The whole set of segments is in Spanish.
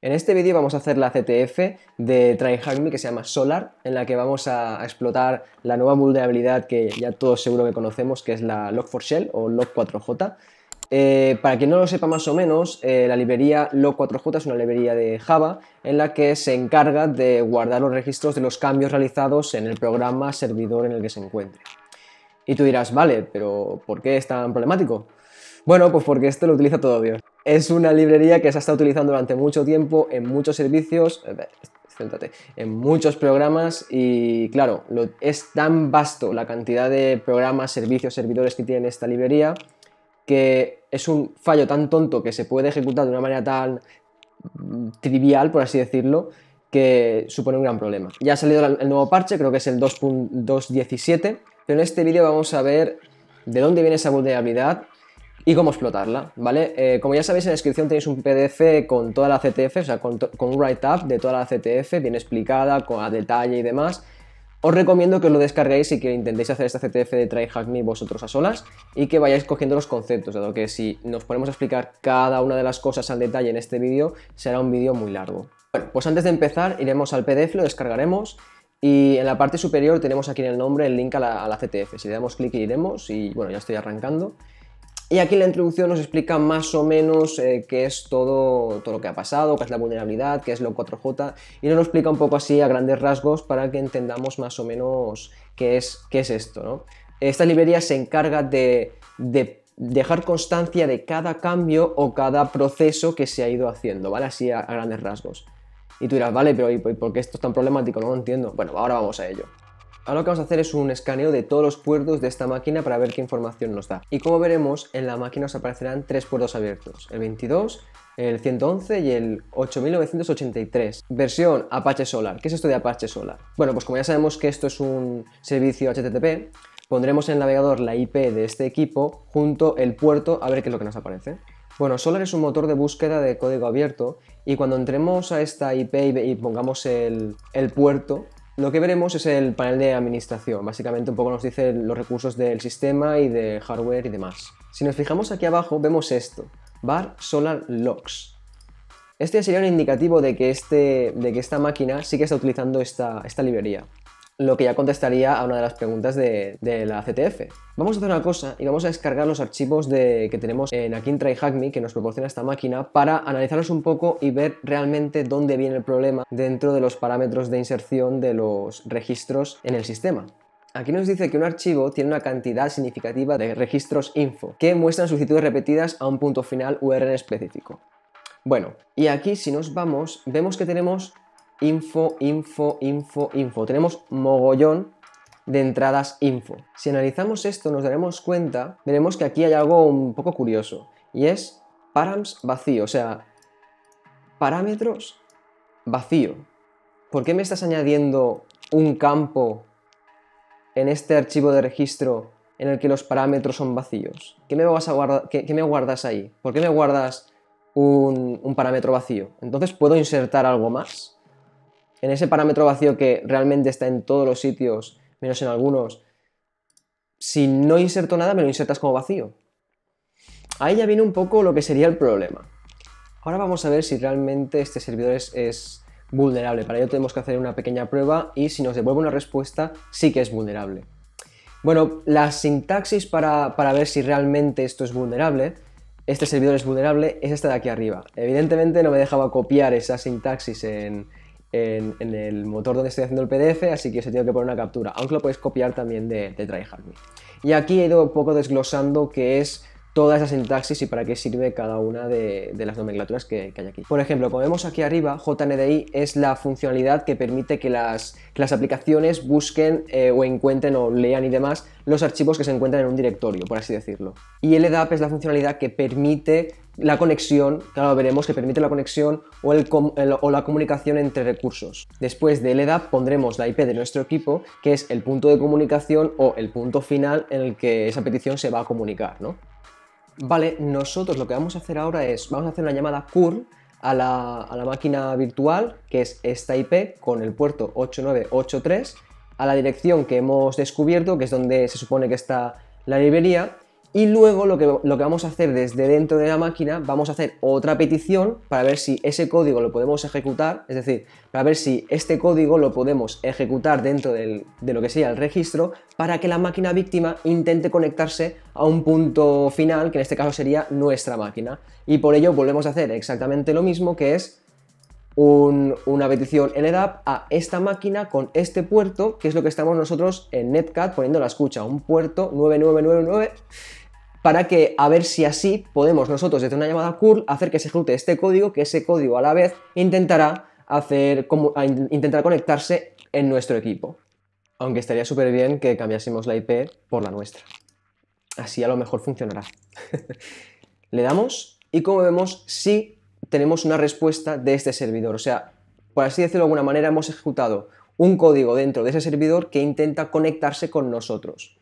En este vídeo vamos a hacer la CTF de TryHackMe que se llama Solar, en la que vamos a explotar la nueva vulnerabilidad que ya todos seguro que conocemos, que es la Log4Shell o Log4j. Eh, para quien no lo sepa más o menos, eh, la librería Log4j es una librería de Java en la que se encarga de guardar los registros de los cambios realizados en el programa servidor en el que se encuentre. Y tú dirás, vale, pero ¿por qué es tan problemático? Bueno, pues porque esto lo utiliza todo Dios. Es una librería que se ha estado utilizando durante mucho tiempo en muchos servicios, eh, céntrate, en muchos programas y claro, es tan vasto la cantidad de programas, servicios, servidores que tiene esta librería que es un fallo tan tonto que se puede ejecutar de una manera tan trivial, por así decirlo, que supone un gran problema. Ya ha salido el nuevo parche, creo que es el 2.217, pero en este vídeo vamos a ver de dónde viene esa vulnerabilidad y cómo explotarla, ¿vale? Eh, como ya sabéis, en la descripción tenéis un PDF con toda la CTF, o sea, con, un write-up de toda la CTF, bien explicada, con, a detalle y demás. Os recomiendo que lo descarguéis y que intentéis hacer esta CTF de TryHackMe vosotros a solas y que vayáis cogiendo los conceptos, dado que si nos ponemos a explicar cada una de las cosas al detalle en este vídeo, será un vídeo muy largo. Bueno, pues antes de empezar iremos al PDF, lo descargaremos y en la parte superior tenemos aquí en el nombre el link a la, a la CTF. Si le damos clic iremos y bueno, ya estoy arrancando. Y aquí la introducción nos explica más o menos eh, qué es todo, todo lo que ha pasado, qué es la vulnerabilidad, qué es lo 4J, y nos lo explica un poco así a grandes rasgos para que entendamos más o menos qué es, qué es esto. Esta librería se encarga de, dejar constancia de cada cambio o cada proceso que se ha ido haciendo, ¿vale? Así a, grandes rasgos. Y tú dirás, vale, pero ¿y por qué esto es tan problemático? No lo entiendo. Bueno, ahora vamos a ello. Ahora lo que vamos a hacer es un escaneo de todos los puertos de esta máquina para ver qué información nos da. Y como veremos, en la máquina os aparecerán tres puertos abiertos, el 22, el 111 y el 8983, versión Apache Solar. ¿Qué es esto de Apache Solar? Bueno, pues como ya sabemos que esto es un servicio HTTP, pondremos en el navegador la IP de este equipo junto el puerto a ver qué es lo que nos aparece. Bueno, Solar es un motor de búsqueda de código abierto y cuando entremos a esta IP y pongamos el, el puerto, lo que veremos es el panel de administración, básicamente un poco nos dice los recursos del sistema y de hardware y demás. Si nos fijamos aquí abajo vemos esto, bar solar logs. Este sería un indicativo de que, este, de que esta máquina sí que está utilizando esta, esta librería lo que ya contestaría a una de las preguntas de, la CTF. Vamos a hacer una cosa y vamos a descargar los archivos de, que tenemos en aquí en que nos proporciona esta máquina para analizarlos un poco y ver realmente dónde viene el problema dentro de los parámetros de inserción de los registros en el sistema. Aquí nos dice que un archivo tiene una cantidad significativa de registros info que muestran solicitudes repetidas a un punto final URL específico. Bueno, y aquí si nos vamos, vemos que tenemos info, info, info, info. Tenemos mogollón de entradas info. Si analizamos esto nos daremos cuenta, veremos que aquí hay algo un poco curioso y es params vacío, o sea, parámetros vacío. ¿Por qué me estás añadiendo un campo en este archivo de registro en el que los parámetros son vacíos? ¿Qué me, vas a guardar? me guardas ahí? ¿Por qué me guardas un parámetro vacío? Entonces, ¿puedo insertar algo más? en ese parámetro vacío que realmente está en todos los sitios, menos en algunos, si no inserto nada, me lo insertas como vacío. Ahí ya viene un poco lo que sería el problema. Ahora vamos a ver si realmente este servidor es, vulnerable. Para ello tenemos que hacer una pequeña prueba y si nos devuelve una respuesta, sí que es vulnerable. Bueno, la sintaxis para ver si realmente esto es vulnerable este servidor es vulnerable es esta de aquí arriba. Evidentemente no me dejaba copiar esa sintaxis en, en, el motor donde estoy haciendo el PDF, así que se tiene que poner una captura, aunque lo podéis copiar también de, de TryHardMe. Y aquí he ido un poco desglosando que es toda esa sintaxis y para qué sirve cada una de, las nomenclaturas que, hay aquí. Por ejemplo, como vemos aquí arriba, JNDI es la funcionalidad que permite que las, aplicaciones busquen eh, o encuentren o lean y demás los archivos que se encuentran en un directorio, por así decirlo. Y LDAP es la funcionalidad que permite la conexión, claro, veremos que permite la conexión o, o, la comunicación entre recursos. Después de LDAP pondremos la IP de nuestro equipo, que es el punto de comunicación o el punto final en el que esa petición se va a comunicar, ¿no? vale, nosotros lo que vamos a hacer ahora es, vamos a hacer una llamada curl a la, a la máquina virtual, que es esta IP con el puerto 8983, a la dirección que hemos descubierto, que es donde se supone que está la librería, y luego lo que, lo que vamos a hacer desde dentro de la máquina, vamos a hacer otra petición para ver si ese código lo podemos ejecutar, es decir, para ver si este código lo podemos ejecutar dentro de lo que sería el registro para que la máquina víctima intente conectarse a un punto final, que en este caso sería nuestra máquina. Y por ello volvemos a hacer exactamente lo mismo, que es una petición edap a esta máquina con este puerto, que es lo que estamos nosotros en Netcat poniendo la escucha, un puerto 9999 para que a ver si así podemos nosotros desde una llamada curl hacer que se ejecute este código, que ese código a la vez intentará hacer intentar conectarse en nuestro equipo. Aunque estaría súper bien que cambiásemos la IP por la nuestra. Así a lo mejor funcionará. Le damos y como vemos sí tenemos una respuesta de este servidor. O sea, por así decirlo de alguna manera, hemos ejecutado un código dentro de ese servidor que intenta conectarse con nosotros.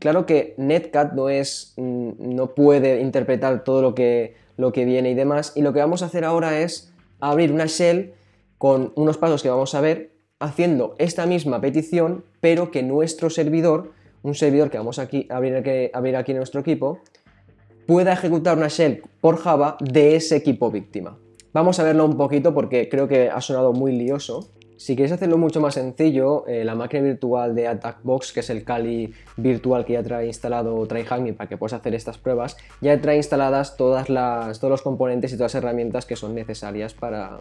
Claro que Netcat no es, mm, no puede interpretar todo lo que, lo que viene y demás, y lo que vamos a hacer ahora es abrir una shell con unos pasos que vamos a ver, haciendo esta misma petición, pero que nuestro servidor, un servidor que vamos aquí, a abrir aquí en nuestro equipo, pueda ejecutar una shell por Java de ese equipo víctima. Vamos a verlo un poquito porque creo que ha sonado muy lioso. Si queréis hacerlo mucho más sencillo, eh, la máquina virtual de AttackBox, que es el Kali virtual que ya trae instalado y para que puedas hacer estas pruebas, ya trae instaladas todas las, todos los componentes y todas las herramientas que son necesarias para,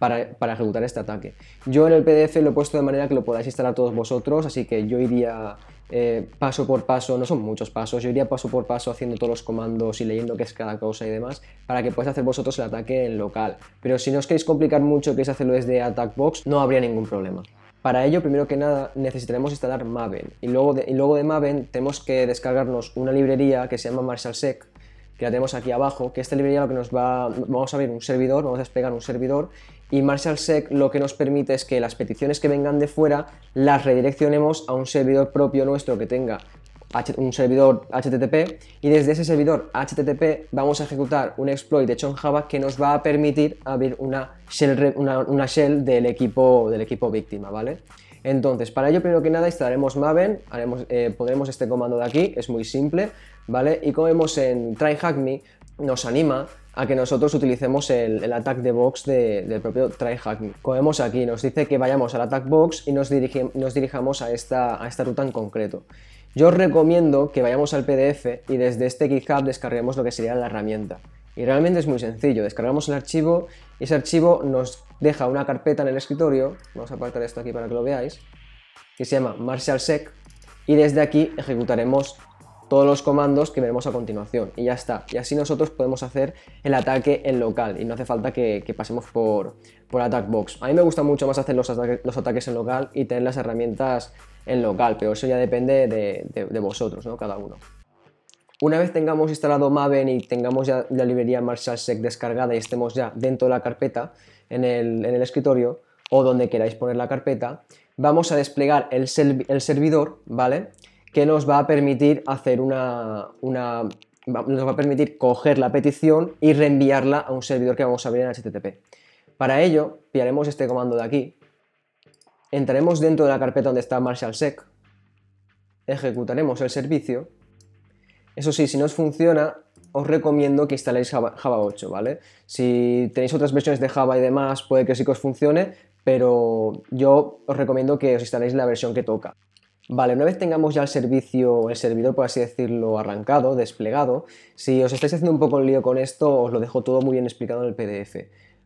para, para, ejecutar este ataque. Yo en el PDF lo he puesto de manera que lo podáis instalar todos vosotros, así que yo iría eh, paso por paso, no son muchos pasos, yo iría paso por paso haciendo todos los comandos y leyendo qué es cada cosa y demás, para que podáis hacer vosotros el ataque en local. Pero si no os queréis complicar mucho, queréis hacerlo desde attackbox no habría ningún problema. Para ello, primero que nada, necesitaremos instalar Maven y luego de, luego de Maven tenemos que descargarnos una librería que se llama MarshallSec, que la tenemos aquí abajo, que esta librería lo que nos va, vamos a abrir un servidor, vamos a desplegar un servidor y MarshallSec lo que nos permite es que las peticiones que vengan de fuera las redireccionemos a un servidor propio nuestro que tenga un servidor HTTP y desde ese servidor HTTP vamos a ejecutar un exploit hecho en Java que nos va a permitir abrir una shell, una, shell del, equipo, del equipo víctima, ¿vale? Entonces, para ello, primero que nada, instalaremos Maven, haremos, eh, pondremos este comando de aquí, es muy simple, ¿vale? Y como vemos en tryhackme nos anima a que nosotros utilicemos el, attack de box del propio try Como vemos aquí, nos dice que vayamos al attack box y nos, dirijamos a esta, a esta ruta en concreto. Yo os recomiendo que vayamos al PDF y desde este GitHub descarguemos lo que sería la herramienta. Y realmente es muy sencillo, descargamos el archivo y ese archivo nos deja una carpeta en el escritorio, vamos a apartar esto aquí para que lo veáis, que se llama Sec y desde aquí ejecutaremos todos los comandos que veremos a continuación y ya está. Y así nosotros podemos hacer el ataque en local y no hace falta que, pasemos por, por attack box. A mí me gusta mucho más hacer los, los ataques en local y tener las herramientas en local, pero eso ya depende de, vosotros, ¿no? Cada uno. Una vez tengamos instalado Maven y tengamos ya la librería MarshallSec descargada y estemos ya dentro de la carpeta en el, escritorio o donde queráis poner la carpeta, vamos a desplegar el, el servidor, ¿vale? que nos va a permitir hacer una, nos va a permitir coger la petición y reenviarla a un servidor que vamos a abrir en HTTP. Para ello, pillaremos este comando de aquí, entraremos dentro de la carpeta donde está MarshallSec, ejecutaremos el servicio. Eso sí, si no os funciona, os recomiendo que instaléis Java, 8, ¿vale? Si tenéis otras versiones de Java y demás, puede que sí que os funcione, pero yo os recomiendo que os instaléis la versión que toca. Vale, una vez tengamos ya el servicio, el servidor, por así decirlo, arrancado, desplegado, si os estáis haciendo un poco el lío con esto, os lo dejo todo muy bien explicado en el PDF.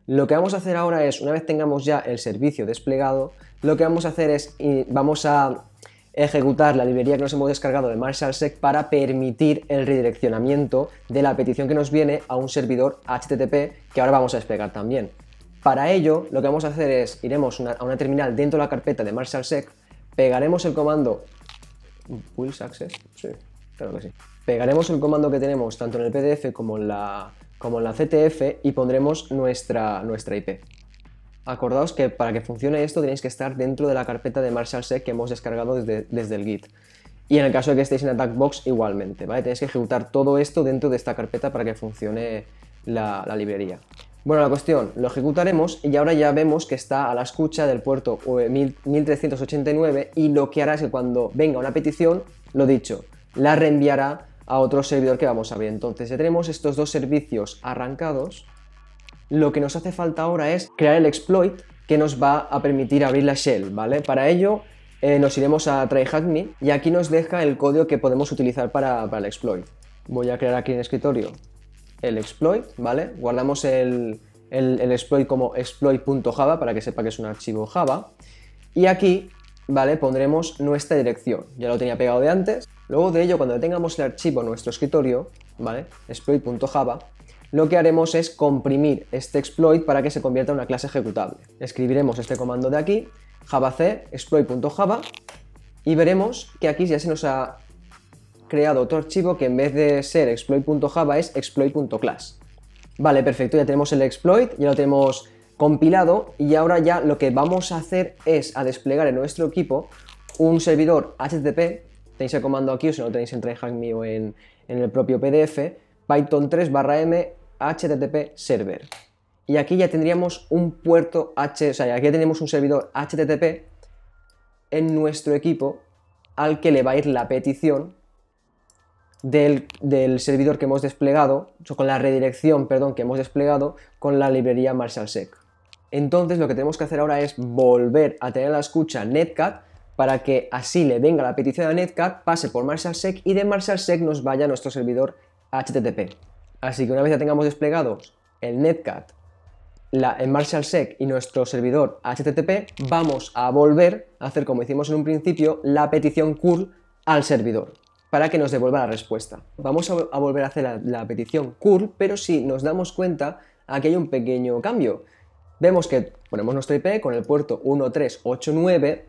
Lo que vamos a hacer ahora es, una vez tengamos ya el servicio desplegado, lo que vamos a hacer es, vamos a ejecutar la librería que nos hemos descargado de MarshallSec para permitir el redireccionamiento de la petición que nos viene a un servidor HTTP que ahora vamos a desplegar también. Para ello, lo que vamos a hacer es, iremos a una terminal dentro de la carpeta de MarshallSec pegaremos el comando sí, que Pegaremos el comando que tenemos tanto en el PDF como en la, como en la CTF y pondremos nuestra, nuestra IP. Acordaos que para que funcione esto tenéis que estar dentro de la carpeta de MarshallSec que hemos descargado desde, el Git. Y en el caso de que estéis en AttackBox, igualmente, ¿vale? Tenéis que ejecutar todo esto dentro de esta carpeta para que funcione la librería. Bueno, la cuestión, lo ejecutaremos y ahora ya vemos que está a la escucha del puerto 1389 eh, y lo que hará es que cuando venga una petición, lo dicho, la reenviará a otro servidor que vamos a abrir. Entonces ya tenemos estos dos servicios arrancados. Lo que nos hace falta ahora es crear el exploit que nos va a permitir abrir la shell, ¿vale? Para ello eh, nos iremos a TryHackMe y aquí nos deja el código que podemos utilizar para, el exploit. Voy a crear aquí en escritorio el exploit, ¿vale? Guardamos el, el, exploit como exploit.java para que sepa que es un archivo Java. Y aquí, ¿vale? Pondremos nuestra dirección. Ya lo tenía pegado de antes. Luego de ello, cuando tengamos el archivo en nuestro escritorio, ¿vale? exploit.java, lo que haremos es comprimir este exploit para que se convierta en una clase ejecutable. Escribiremos este comando de aquí, javac exploit.java, y veremos que aquí ya se nos ha creado otro archivo que en vez de ser exploit.java es exploit.class. Vale, perfecto, ya tenemos el exploit, ya lo tenemos compilado y ahora ya lo que vamos a hacer es a desplegar en nuestro equipo un servidor HTTP, tenéis el comando aquí o si no lo tenéis en TryHackMe o en, en el propio PDF, python 3 m http server. Y aquí ya tendríamos un puerto H, o sea, aquí ya tenemos un servidor HTTP en nuestro equipo al que le va a ir la petición del, servidor que hemos desplegado, con la redirección, perdón, que hemos desplegado con la librería MarshallSec. Entonces lo que tenemos que hacer ahora es volver a tener la escucha netcat para que así le venga la petición a netcat, pase por MarshallSec y de MarshallSec nos vaya a nuestro servidor HTTP. Así que una vez ya tengamos desplegado el netcat, la, el MarshallSec y nuestro servidor HTTP, vamos a volver a hacer como hicimos en un principio la petición curl al servidor para que nos devuelva la respuesta. Vamos a, volver a hacer la, petición curl, pero si nos damos cuenta, aquí hay un pequeño cambio. Vemos que ponemos nuestro IP con el puerto 1389,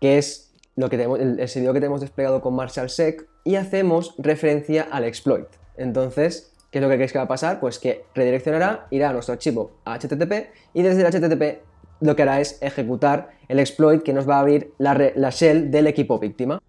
que es lo que el, servidor que tenemos desplegado con MarshallSec, y hacemos referencia al exploit. Entonces, ¿qué es lo que creéis que va a pasar? Pues que redireccionará, irá a nuestro archivo HTTP, y desde el HTTP lo que hará es ejecutar el exploit que nos va a abrir la shell del equipo víctima.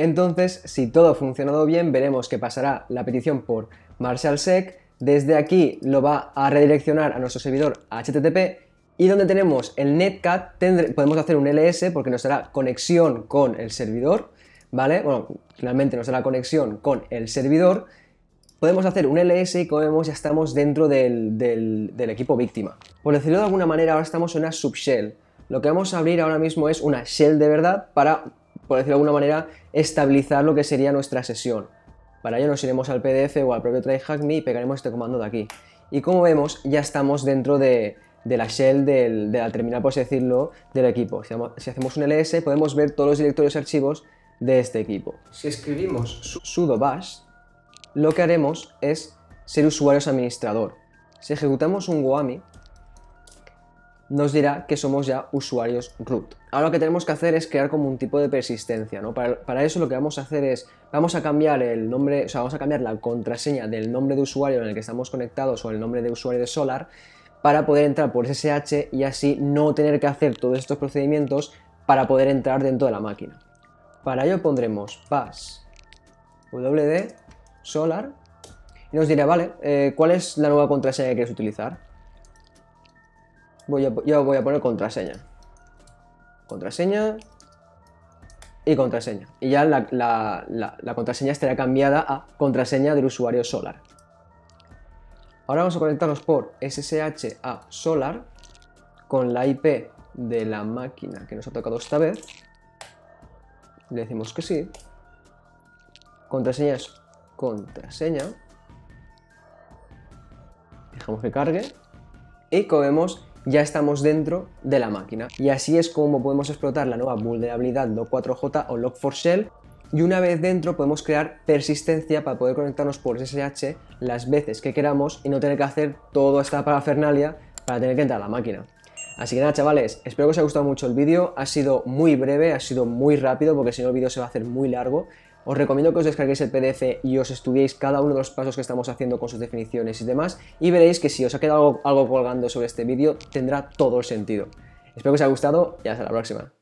Entonces, si todo ha funcionado bien, veremos que pasará la petición por MarshallSec, desde aquí lo va a redireccionar a nuestro servidor HTTP y donde tenemos el netcat podemos hacer un LS porque nos dará conexión con el servidor, ¿vale? Bueno, finalmente nos dará conexión con el servidor. Podemos hacer un LS y como vemos ya estamos dentro del, del equipo víctima. Por decirlo de alguna manera, ahora estamos en una subshell. Lo que vamos a abrir ahora mismo es una shell de verdad para por decirlo de alguna manera, estabilizar lo que sería nuestra sesión. Para ello nos iremos al PDF o al propio TryHackMe y pegaremos este comando de aquí. Y como vemos, ya estamos dentro de, la shell, del, de la terminal, por así decirlo, del equipo. Si, hacemos un ls, podemos ver todos los directorios y archivos de este equipo. Si escribimos sudo bash, lo que haremos es ser usuarios administrador. Si ejecutamos un guami, nos dirá que somos ya usuarios root. Ahora lo que tenemos que hacer es crear como un tipo de persistencia, Para, eso lo que vamos a hacer es, vamos a cambiar el nombre, o sea, vamos a cambiar la contraseña del nombre de usuario en el que estamos conectados o el nombre de usuario de Solar para poder entrar por SSH y así no tener que hacer todos estos procedimientos para poder entrar dentro de la máquina. Para ello pondremos pass wd solar y nos dirá, vale, eh, ¿cuál es la nueva contraseña que quieres utilizar? voy a, yo voy a poner contraseña. Contraseña y contraseña. Y ya la, la contraseña estará cambiada a contraseña del usuario Solar. Ahora vamos a conectarnos por SSH a Solar con la IP de la máquina que nos ha tocado esta vez. Le decimos que sí. Contraseña es contraseña. Dejamos que cargue. Y cogemos ya estamos dentro de la máquina. Y así es como podemos explotar la nueva vulnerabilidad log4j o log4shell y una vez dentro podemos crear persistencia para poder conectarnos por SSH las veces que queramos y no tener que hacer toda esta parafernalia para tener que entrar a la máquina. Así que nada chavales, espero que os haya gustado mucho el vídeo, ha sido muy breve, ha sido muy rápido porque si no el vídeo se va a hacer muy largo os recomiendo que os descarguéis el PDF y os estudiéis cada uno de los pasos que estamos haciendo con sus definiciones y demás, y veréis que si os ha quedado algo, colgando sobre este vídeo, tendrá todo el sentido. Espero que os haya gustado y hasta la próxima.